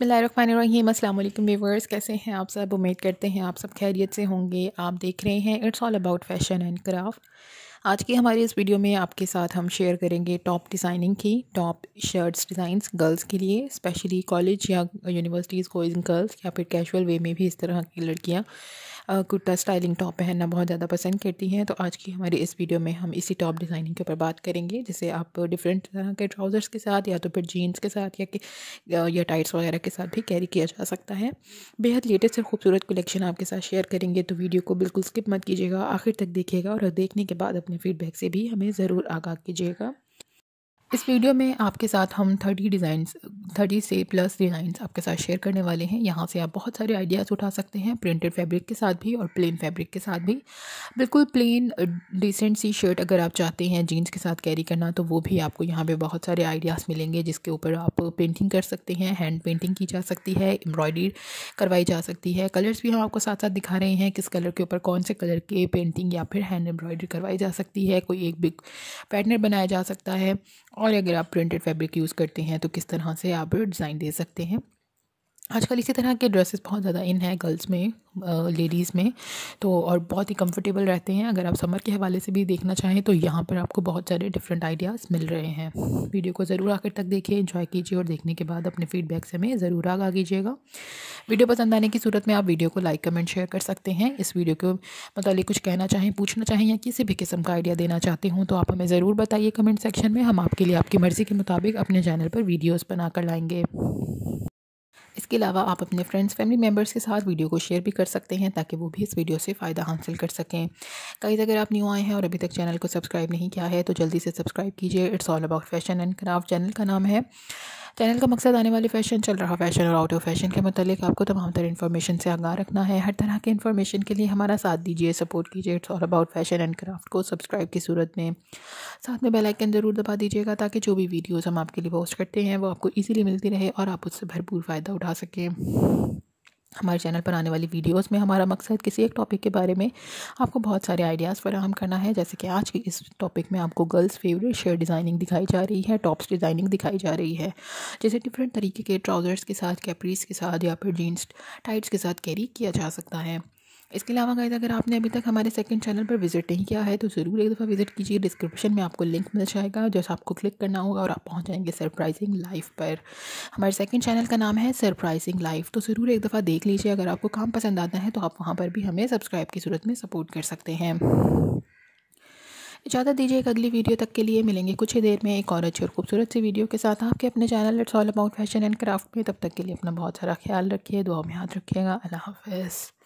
बसमीम अल्लाम व्यूवर्स कैसे हैं आप सब उम्मीद करते हैं आप सब खैरियत से होंगे आप देख रहे हैं it's all about fashion and craft आज की हमारी इस वीडियो में आपके साथ हम शेयर करेंगे टॉप डिज़ाइनिंग की टॉप शर्ट्स डिज़ाइंस गर्ल्स के लिए स्पेशली कॉलेज या यूनिवर्सिटीज़ गोइंग गर्ल्स या फिर कैजुअल वे में भी इस तरह की लड़कियाँ कुर्ता स्टाइलिंग टॉप पहनना बहुत ज़्यादा पसंद करती हैं तो आज की हमारी इस वीडियो में हम इसी टॉप डिज़ाइनिंग के ऊपर बात करेंगे जिसे आप डिफरेंट तरह के ट्राउज़र्स के साथ या तो फिर जीन्स के साथ या कि या टाइट्स वगैरह के साथ भी कैरी किया जा सकता है बेहद लेटेस्ट और खूबसूरत कलेक्शन आपके साथ शेयर करेंगे तो वीडियो को बिल्कुल स्किप मत कीजिएगा आखिर तक देखिएगा और देखने के बाद अपने फीडबैक से भी हमें ज़रूर आगाह कीजिएगा इस वीडियो में आपके साथ हम थर्टी डिज़ाइंस थर्टी से प्लस डिज़ाइंस आपके साथ शेयर करने वाले हैं यहाँ से आप बहुत सारे आइडियाज़ उठा सकते हैं प्रिंटेड फैब्रिक के साथ भी और प्लेन फैब्रिक के साथ भी बिल्कुल प्लेन डिसेंट सी शर्ट अगर आप चाहते हैं जीन्स के साथ कैरी करना तो वो भी आपको यहाँ पर बहुत सारे आइडियाज़ मिलेंगे जिसके ऊपर आप पेंटिंग कर सकते हैं हैंड पेंटिंग की जा सकती है एम्ब्रॉयडरी करवाई जा सकती है कलर्स भी हम आपको साथ साथ दिखा रहे हैं किस कलर के ऊपर कौन से कलर के पेंटिंग या फिर हैंड एम्ब्रॉयडरी करवाई जा सकती है कोई एक बिग पैटर्न बनाया जा सकता है और अगर आप प्रिंटेड फैब्रिक यूज़ करते हैं तो किस तरह से आप डिज़ाइन दे सकते हैं आजकल इसी तरह के ड्रेसेस बहुत ज़्यादा इन है गर्ल्स में लेडीज़ में तो और बहुत ही कंफर्टेबल रहते हैं अगर आप समर के हवाले से भी देखना चाहें तो यहाँ पर आपको बहुत सारे डिफरेंट आइडियाज़ मिल रहे हैं वीडियो को ज़रूर आखिर तक देखिए इन्जॉय कीजिए और देखने के बाद अपने फीडबैक से हमें ज़रूर आगा कीजिएगा वीडियो पसंद आने की सूरत में आप वीडियो को लाइक कमेंट शेयर कर सकते हैं इस वीडियो के मतलब कुछ कहना चाहें पूछना चाहें या किसी भी किस्म का आइडिया देना चाहते हों तो आप हमें ज़रूर बताइए कमेंट सेक्शन में हम आपके लिए आपकी मर्ज़ी के मुताबिक अपने चैनल पर वीडियोज़ कर लाएँगे इसके अलावा आप अपने फ्रेंड्स फैमिली मेम्बर्स के साथ वीडियो को शेयर भी कर सकते हैं ताकि वो भी इस वीडियो से फ़ायदा हासिल कर सकें कहीं अगर आप न्यू आए हैं और अभी तक चैनल को सब्सक्राइब नहीं किया है तो जल्दी से सब्सक्राइब कीजिए it's all about fashion and craft channel का नाम है चैनल का मकसद आने वाले फ़ैशन चल रहा फ़ैशन और आउट ऑफ फैशन के मतलब आपको तमाम तरह इन्फॉर्मेशन से आगाह रखना है हर तरह के इन्फॉर्मेशन के लिए हमारा साथ दीजिए सपोर्ट कीजिए it's all about fashion and craft को सब्सक्राइब की सूरत में साथ में बेल आइकन ज़रूर दबा दीजिएगा ताकि जो भी वीडियोज़ हम आपके लिए पोस्ट करते हैं वो आपको ईजिली मिलती रहे और आप उससे भरपूर फ़ायदा उठा सकें हमारे चैनल पर आने वाली वीडियोस में हमारा मकसद किसी एक टॉपिक के बारे में आपको बहुत सारे आइडियाज़ फराहम करना है जैसे कि आज के इस टॉपिक में आपको गर्ल्स फेवरेट शेयर डिज़ाइनिंग दिखाई जा रही है टॉप्स डिज़ाइनिंग दिखाई जा रही है जैसे डिफरेंट तरीके के ट्राउज़र्स के साथ कैपरीज के साथ या फिर जीन्स टाइट्स के साथ कैरी किया जा सकता है इसके अलावा गाइज अगर आपने अभी तक हमारे सेकंड चैनल पर विजिट नहीं किया है तो ज़रूर एक दफ़ा विजिट कीजिए डिस्क्रिप्शन में आपको लिंक मिल जाएगा जैसे आपको क्लिक करना होगा और आप पहुँच जाएंगे सरप्राइजिंग लाइफ पर हमारे सेकंड चैनल का नाम है सरप्राइजिंग लाइफ तो ज़रूर एक दफ़ा देख लीजिए अगर आपको काम पसंद आता है तो आप वहाँ पर भी हमें सब्सक्राइब की सूरत में सपोर्ट कर सकते हैं इजाज़त दीजिए एक अगली वीडियो तक के लिए मिलेंगे कुछ ही देर में एक और अच्छी और खूबसूरत सी वीडियो के साथ आपके अपने channel it's all about fashion and craft में तब तक के लिए अपना बहुत सारा ख्याल रखिए दुआ में याद रखिएगा अल्लाह हाफ